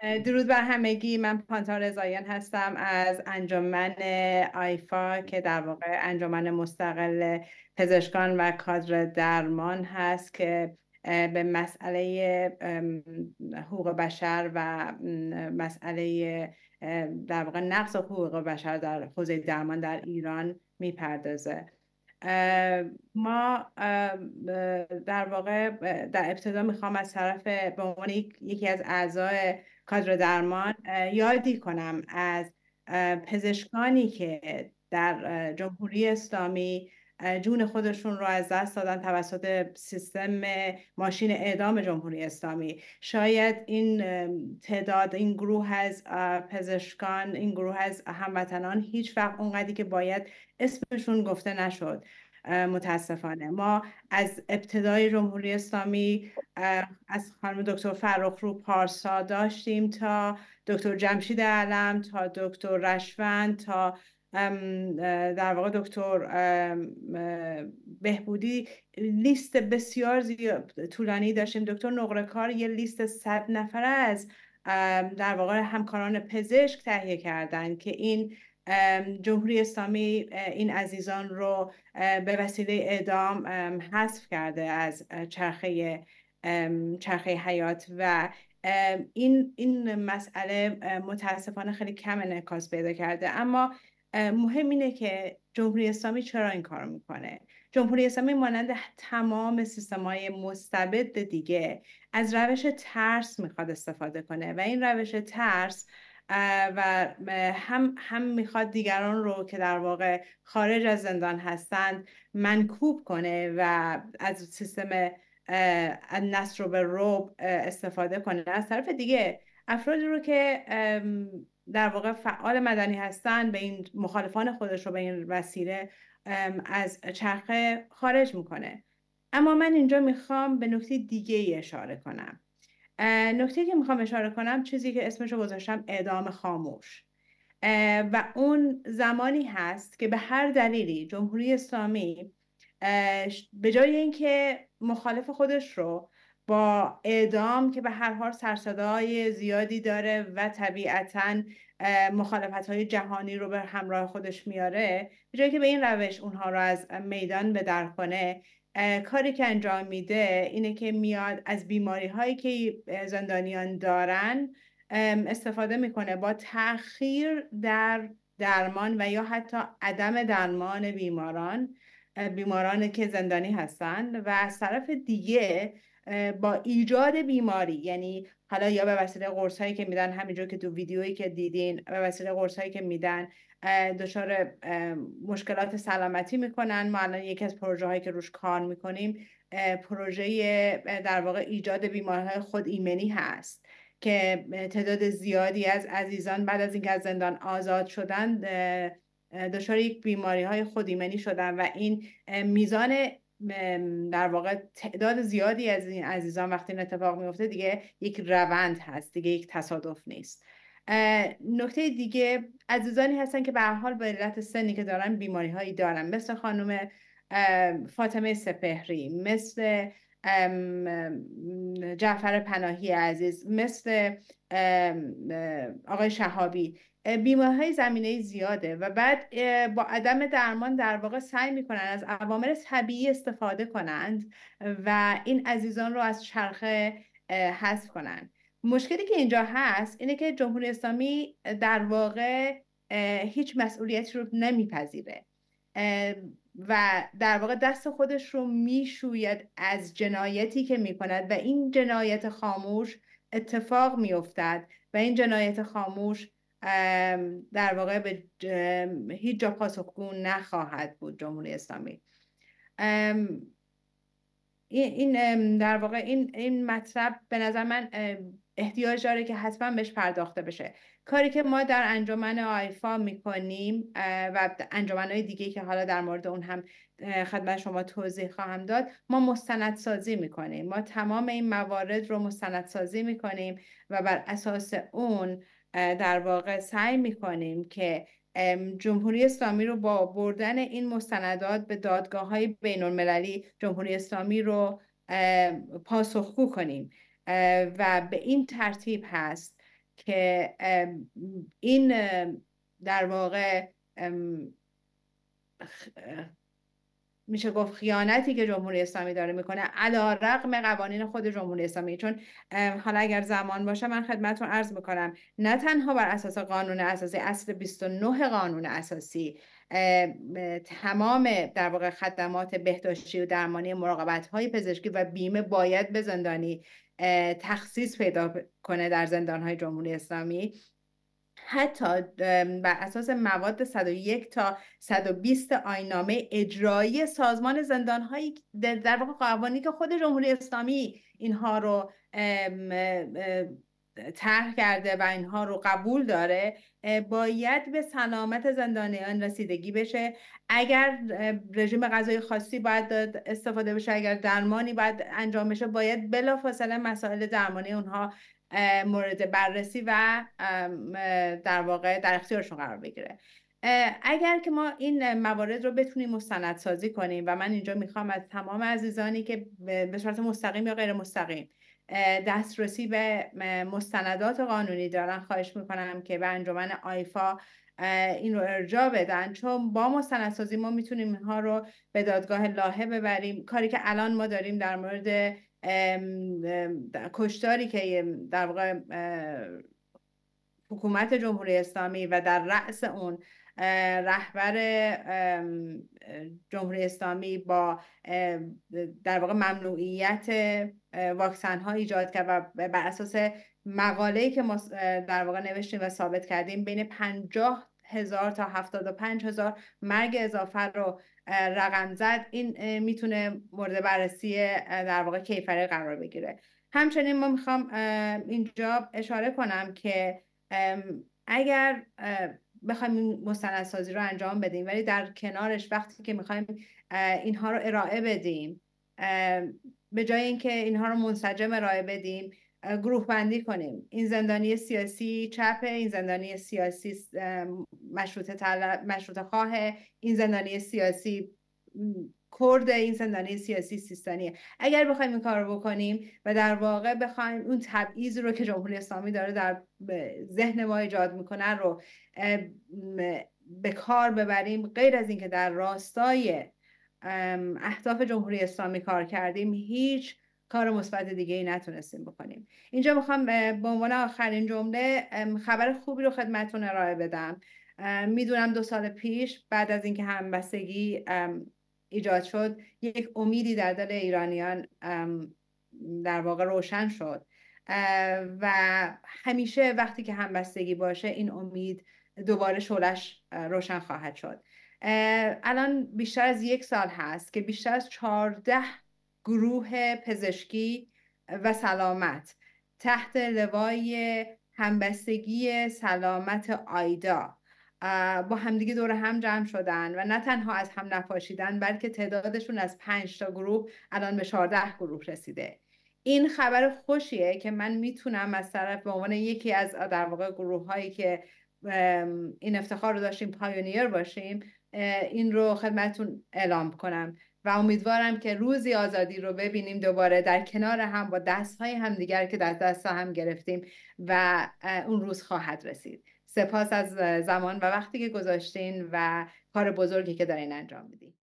درود بر همگی من پانتان زاین هستم از انجمن آیفا که در واقع انجمن مستقل پزشکان و کادر درمان هست که به مسئله حقوق بشر و مسئله در واقع نقص حقوق بشر در حوزه درمان در ایران میپردازه ما در واقع در ابتدا میخوام از طرف به عنوان یکی از اعضای کادر درمان یادی کنم از پزشکانی که در جمهوری اسلامی جون خودشون رو از دست دادن توسط سیستم ماشین اعدام جمهوری اسلامی شاید این تعداد این گروه از پزشکان این گروه از هموطنان هیچ وقت اونقدری که باید اسمشون گفته نشد متاسفانه ما از ابتدای جمهوری اسلامی از خانم دکتر رو پارسا داشتیم تا دکتر جمشید علم تا دکتر رشوند تا در واقع دکتر بهبودی لیست بسیار طولانی داشتیم دکتر نقرکار یه لیست صد نفره از در واقع همکاران پزشک تهیه کردن که این جمهوری اسلامی این عزیزان رو به وسیله اعدام حذف کرده از چرخه چرخه حیات و این این مسئله متاسفانه خیلی کم انعکاس پیدا کرده اما مهم اینه که جمهوری اسلامی چرا این کار میکنه جمهوری اسلامی مانند تمام سیستم های مستبد دیگه از روش ترس میخواد استفاده کنه و این روش ترس و هم هم میخواد دیگران رو که در واقع خارج از زندان هستند منکوب کنه و از سیستم نصر به روب استفاده کنه از طرف دیگه افرادی رو که در واقع فعال مدنی هستن به این مخالفان خودش رو به این وسیله از چرخه خارج میکنه اما من اینجا میخوام به نکته دیگه اشاره کنم نکته که میخوام اشاره کنم چیزی که اسمش رو گذاشتم اعدام خاموش و اون زمانی هست که به هر دلیلی جمهوری اسلامی به جای اینکه مخالف خودش رو با اعدام که به هر حال سرصدای زیادی داره و طبیعتا مخالفت های جهانی رو به همراه خودش میاره به جایی که به این روش اونها رو از میدان به درخونه کاری که انجام میده اینه که میاد از بیماری هایی که زندانیان دارن استفاده میکنه با تاخیر در درمان و یا حتی عدم درمان بیماران بیماران که زندانی هستن و از طرف دیگه با ایجاد بیماری یعنی حالا یا به وسیله قرص هایی که میدن همینجور که تو ویدیویی که دیدین به وسیله قرص هایی که میدن دچار مشکلات سلامتی میکنن ما الان یکی از پروژه هایی که روش کار میکنیم پروژه در واقع ایجاد بیماری های خود ایمنی هست که تعداد زیادی از عزیزان بعد از اینکه از زندان آزاد شدن دچار یک بیماری های خود ایمنی شدن و این میزان در واقع تعداد زیادی از این عزیزان وقتی این اتفاق میفته دیگه یک روند هست دیگه یک تصادف نیست نکته دیگه عزیزانی هستن که به حال به علت سنی که دارن بیماری هایی دارن مثل خانم فاطمه سپهری مثل جعفر پناهی عزیز مثل آقای شهابی بیماری های زمینه زیاده و بعد با عدم درمان در واقع سعی میکنن از عوامل طبیعی استفاده کنند و این عزیزان رو از چرخه حذف کنند مشکلی که اینجا هست اینه که جمهوری اسلامی در واقع هیچ مسئولیتی رو نمیپذیره و در واقع دست خودش رو میشوید از جنایتی که میکند و این جنایت خاموش اتفاق میافتد و این جنایت خاموش در واقع به هیچ جا پاسخگو نخواهد بود جمهوری اسلامی این در واقع این, این مطلب به نظر من احتیاج داره که حتما بهش پرداخته بشه کاری که ما در انجمن آیفا میکنیم و های دیگه که حالا در مورد اون هم خدمت شما توضیح خواهم داد ما مستندسازی میکنیم ما تمام این موارد رو مستندسازی میکنیم و بر اساس اون در واقع سعی میکنیم که جمهوری اسلامی رو با بردن این مستندات به دادگاه های بین المللی جمهوری اسلامی رو پاسخگو کنیم و به این ترتیب هست که این در واقع میشه گفت خیانتی که جمهوری اسلامی داره میکنه علا رقم قوانین خود جمهوری اسلامی چون حالا اگر زمان باشه من خدمتتون عرض میکنم نه تنها بر اساس قانون اساسی اصل 29 قانون اساسی تمام در واقع خدمات بهداشتی و درمانی مراقبت های پزشکی و بیمه باید به زندانی تخصیص پیدا کنه در زندان های جمهوری اسلامی حتی بر اساس مواد 101 تا 120 آینامه اجرایی سازمان زندان هایی در واقع قوانی که خود جمهوری اسلامی اینها رو طرح کرده و اینها رو قبول داره باید به سلامت زندانیان رسیدگی بشه اگر رژیم غذای خاصی باید استفاده بشه اگر درمانی باید انجام بشه باید بلافاصله مسائل درمانی اونها مورد بررسی و در واقع در اختیارشون قرار بگیره اگر که ما این موارد رو بتونیم مستندسازی کنیم و من اینجا میخوام از تمام عزیزانی که به صورت مستقیم یا غیر مستقیم دسترسی به مستندات قانونی دارن خواهش میکنم که به انجمن آیفا این رو ارجا بدن چون با مستندسازی ما میتونیم اینها رو به دادگاه لاهه ببریم کاری که الان ما داریم در مورد کشتاری که در واقع حکومت جمهوری اسلامی و در رأس اون رهبر جمهوری اسلامی با در واقع ممنوعیت واکسن ها ایجاد کرد و بر اساس مقاله‌ای که ما در واقع نوشتیم و ثابت کردیم بین 50 هزار تا پنج هزار مرگ اضافه رو رقم زد این میتونه مورد بررسی در واقع کیفری قرار بگیره همچنین ما میخوام اینجا اشاره کنم که اگر بخوایم این مستندسازی رو انجام بدیم ولی در کنارش وقتی که میخوایم اینها رو ارائه بدیم به جای اینکه اینها رو منسجم ارائه بدیم گروه بندی کنیم این زندانی سیاسی چپه این زندانی سیاسی مشروط, طلب، خواه این زندانی سیاسی کرد این زندانی سیاسی سیستانیه اگر بخوایم این کار بکنیم و در واقع بخوایم اون تبعیض رو که جمهوری اسلامی داره در ذهن ما ایجاد میکنن رو به کار ببریم غیر از اینکه در راستای اهداف جمهوری اسلامی کار کردیم هیچ کار مثبت دیگه ای نتونستیم بکنیم اینجا میخوام به عنوان آخرین جمله خبر خوبی رو خدمتتون ارائه بدم میدونم دو سال پیش بعد از اینکه همبستگی ایجاد شد یک امیدی در دل ایرانیان در واقع روشن شد و همیشه وقتی که همبستگی باشه این امید دوباره شولش روشن خواهد شد الان بیشتر از یک سال هست که بیشتر از چهارده گروه پزشکی و سلامت تحت لوای همبستگی سلامت آیدا با همدیگه دور هم جمع شدن و نه تنها از هم نپاشیدن بلکه تعدادشون از پنج تا گروه الان به شارده گروه رسیده این خبر خوشیه که من میتونم از طرف به عنوان یکی از در واقع گروه هایی که این افتخار رو داشتیم پایونیر باشیم این رو خدمتون اعلام کنم و امیدوارم که روزی آزادی رو ببینیم دوباره در کنار هم با هم دیگر که در دست هم گرفتیم و اون روز خواهد رسید سپاس از زمان و وقتی که گذاشتین و کار بزرگی که دارین انجام میدین